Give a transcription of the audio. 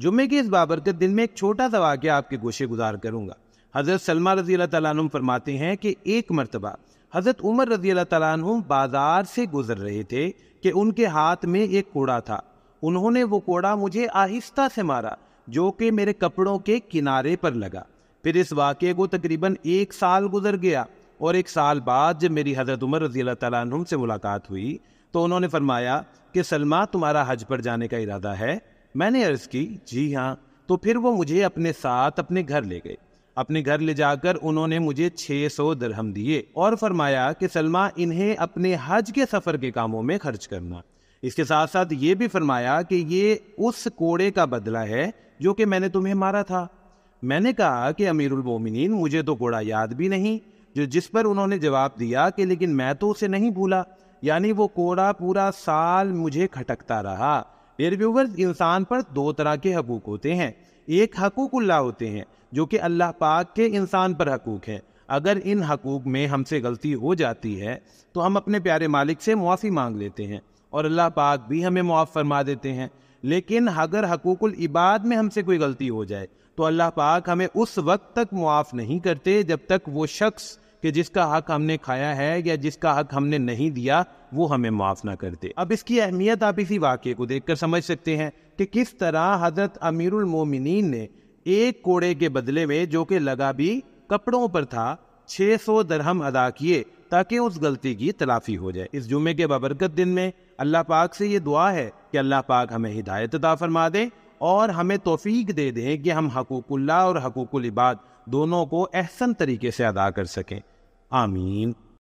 जुम्मे के इस बाबरकत दिन में एक छोटा सा वाक्य आपके गोशे गुजार करूंगा हज़रत सलमा रजी तुम फरमाते हैं कि एक मरतबा हज़रत उमर रजी तुम बाजार से गुजर रहे थे कि उनके हाथ में एक कोड़ा था उन्होंने वो कोड़ा मुझे आहिस्ता से मारा जो कि मेरे कपड़ों के किनारे पर लगा फिर इस वाक्य को तकरीबन एक साल गुजर गया और एक साल बाद जब मेरी हज़रत उमर रजी तुम से मुलाकात हुई तो उन्होंने फरमाया कि सलमा तुम्हारा हज पर जाने का इरादा है मैंने अर्ज की जी हाँ तो फिर वो मुझे अपने साथ अपने घर ले गए अपने घर ले जाकर उन्होंने मुझे 600 सौ दरहम दिए और फरमाया कि सलमा इन्हें अपने हज के सफ़र के कामों में खर्च करना इसके साथ साथ ये भी फरमाया कि ये उस कोड़े का बदला है जो कि मैंने तुम्हें मारा था मैंने कहा कि अमीरुल अमीरमिन मुझे तो कोड़ा याद भी नहीं जो जिस पर उन्होंने जवाब दिया कि लेकिन मैं तो उसे नहीं भूला यानी वो कोड़ा पूरा साल मुझे खटकता रहा व्यूवर्स इंसान पर दो तरह के हकूक होते हैं एक हकूक हकूकुल्ला होते हैं जो कि अल्लाह पाक के इंसान पर हकूक है अगर इन हकूक में हमसे गलती हो जाती है तो हम अपने प्यारे मालिक से मुआफ़ी मांग लेते हैं और अल्लाह पाक भी हमें मुआफ़ फरमा देते हैं लेकिन अगर हकूकुल इबाद में हमसे कोई गलती हो जाए तो अल्लाह पाक हमें उस वक्त तक मुआफ़ नहीं करते जब तक वो शख्स कि जिसका हक हमने खाया है या जिसका हक हमने नहीं दिया वो हमें माफ़ ना करते अब इसकी अहमियत आप इसी वाक्य को देखकर समझ सकते हैं कि किस तरह हज़रत अमीरुल मोमिनीन ने एक कोड़े के बदले में जो कि लगा भी कपड़ों पर था 600 दरहम अदा किए ताकि उस गलती की तलाफी हो जाए इस जुमे के बबरकत दिन में अल्लाह पाक से ये दुआ है कि अल्लाह पाक हमें हिदायत अदा फरमा दे और हमें तोफीक दे दें कि हम हकूकुल्ला और हकूकुल इबाद दोनों को एहसन तरीके से अदा कर सकें 阿明。